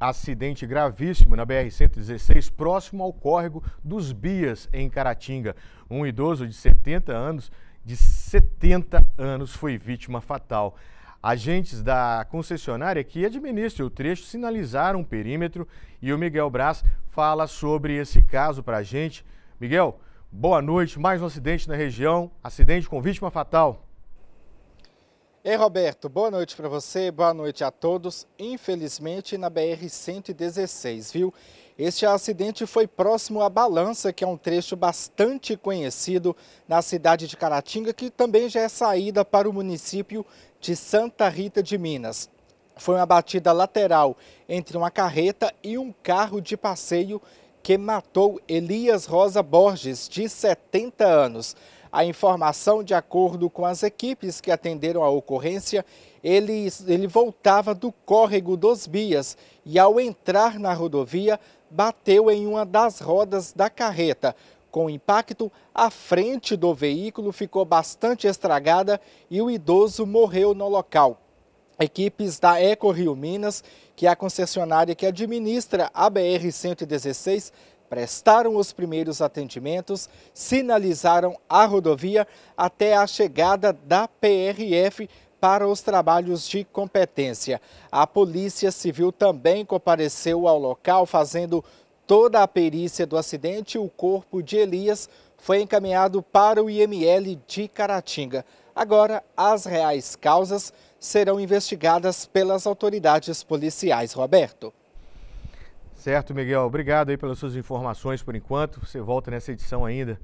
Acidente gravíssimo na BR-116, próximo ao córrego dos Bias, em Caratinga. Um idoso de 70 anos, de 70 anos, foi vítima fatal. Agentes da concessionária que administra o trecho sinalizaram o perímetro e o Miguel Brás fala sobre esse caso para a gente. Miguel, boa noite. Mais um acidente na região, acidente com vítima fatal. Ei, Roberto, boa noite para você, boa noite a todos. Infelizmente, na BR-116, viu? Este acidente foi próximo à Balança, que é um trecho bastante conhecido na cidade de Caratinga, que também já é saída para o município de Santa Rita de Minas. Foi uma batida lateral entre uma carreta e um carro de passeio que matou Elias Rosa Borges, de 70 anos. A informação, de acordo com as equipes que atenderam a ocorrência, ele, ele voltava do córrego dos Bias e, ao entrar na rodovia, bateu em uma das rodas da carreta. Com o impacto, a frente do veículo ficou bastante estragada e o idoso morreu no local. Equipes da Eco Rio Minas, que é a concessionária que administra a BR-116, prestaram os primeiros atendimentos, sinalizaram a rodovia até a chegada da PRF para os trabalhos de competência. A Polícia Civil também compareceu ao local, fazendo toda a perícia do acidente. O corpo de Elias foi encaminhado para o IML de Caratinga. Agora, as reais causas serão investigadas pelas autoridades policiais. Roberto. Certo, Miguel. Obrigado aí pelas suas informações por enquanto. Você volta nessa edição ainda.